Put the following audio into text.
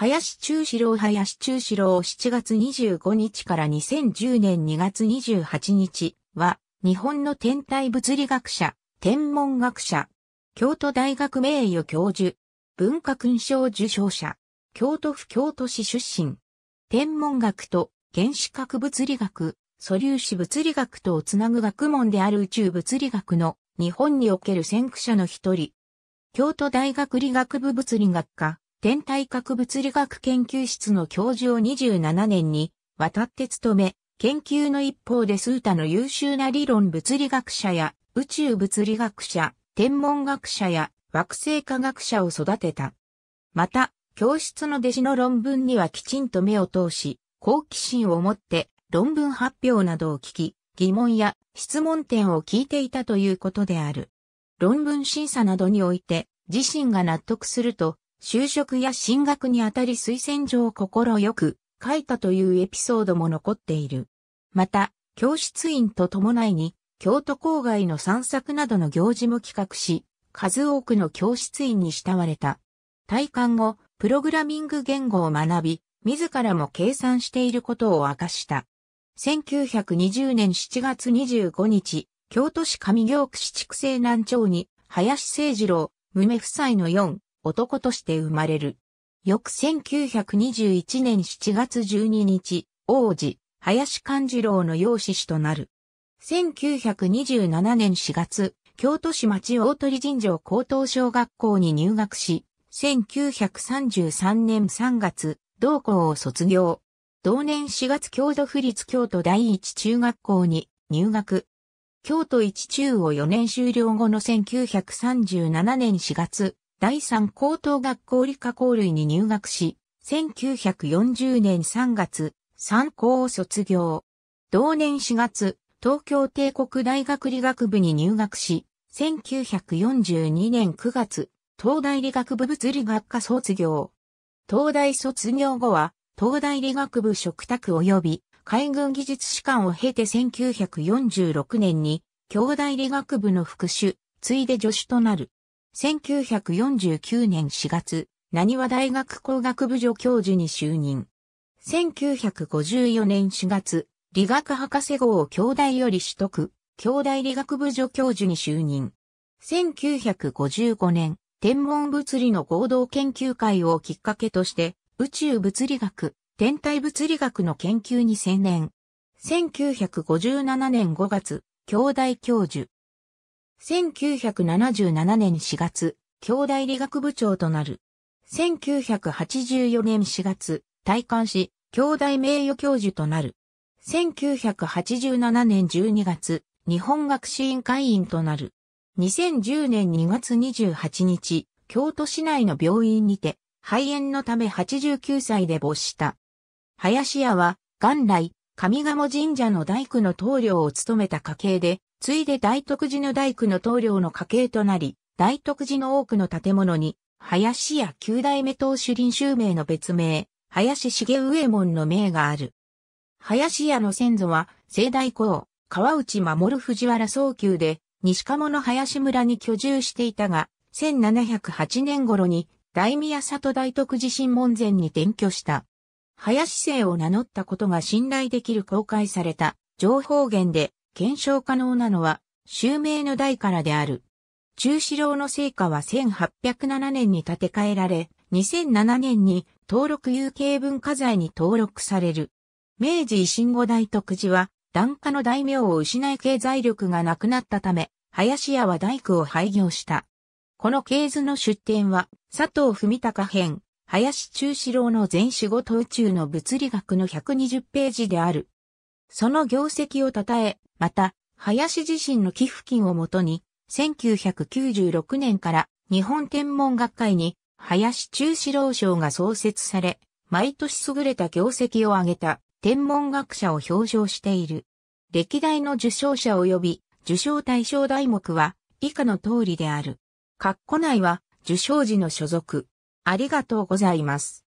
林中志郎林中志郎7月25日から2010年2月28日は、日本の天体物理学者、天文学者、京都大学名誉教授、文化勲章受章者、京都府京都市出身、天文学と原子核物理学、素粒子物理学とをつなぐ学問である宇宙物理学の日本における先駆者の一人、京都大学理学部物理学科、天体核物理学研究室の教授を27年に渡って務め、研究の一方で数多の優秀な理論物理学者や宇宙物理学者、天文学者や惑星科学者を育てた。また、教室の弟子の論文にはきちんと目を通し、好奇心を持って論文発表などを聞き、疑問や質問点を聞いていたということである。論文審査などにおいて、自身が納得すると就職や進学にあたり推薦状を心よく書いたというエピソードも残っている。また、教室員と伴いに、京都郊外の散策などの行事も企画し、数多くの教室員に慕われた。退官後、プログラミング言語を学び、自らも計算していることを明かした。1920年7月25日、京都市上京区市畜生南町に、林誠二郎、宗夫妻の4、男として生まれる。翌1921年7月12日、王子、林勘次郎の養子子となる。1927年4月、京都市町大鳥神城高等小学校に入学し、1933年3月、同校を卒業。同年4月京都府立京都第一中学校に入学。京都一中を4年終了後の1937年4月、第三高等学校理科校類に入学し、1940年3月、三高を卒業。同年4月、東京帝国大学理学部に入学し、1942年9月、東大理学部物理学科卒業。東大卒業後は、東大理学部嘱託及び海軍技術士官を経て1946年に、京大理学部の副手、ついで助手となる。1949年4月、何和大学工学部助教授に就任。1954年4月、理学博士号を兄弟より取得、兄弟理学部助教授に就任。1955年、天文物理の合同研究会をきっかけとして、宇宙物理学、天体物理学の研究に専念。1957年5月、兄弟教授、1977年4月、京大理学部長となる。1984年4月、退官し、京大名誉教授となる。1987年12月、日本学士院会員となる。2010年2月28日、京都市内の病院にて、肺炎のため89歳で没した。林家は、元来、上賀茂神社の大工の棟梁を務めた家系で、ついで大徳寺の大工の棟梁の家系となり、大徳寺の多くの建物に、林家九代目当主林襲名の別名、林重右門の名がある。林家の先祖は、西大公、川内守藤原早急で、西鴨の林村に居住していたが、1708年頃に、大宮里大徳寺新門前に転居した。林姓を名乗ったことが信頼できる公開された情報源で、検証可能なのは、襲名の代からである。中四郎の成果は1807年に建て替えられ、2007年に登録有形文化財に登録される。明治維新後大徳寺は、段家の大名を失い経済力がなくなったため、林家は大工を廃業した。この系図の出典は、佐藤文隆編、林中四郎の全仕事宇宙の物理学の120ページである。その業績を称え、また、林自身の寄付金をもとに、1996年から日本天文学会に林中志郎賞が創設され、毎年優れた業績を挙げた天文学者を表彰している。歴代の受賞者及び受賞対象題目は以下の通りである。括弧内は受賞時の所属。ありがとうございます。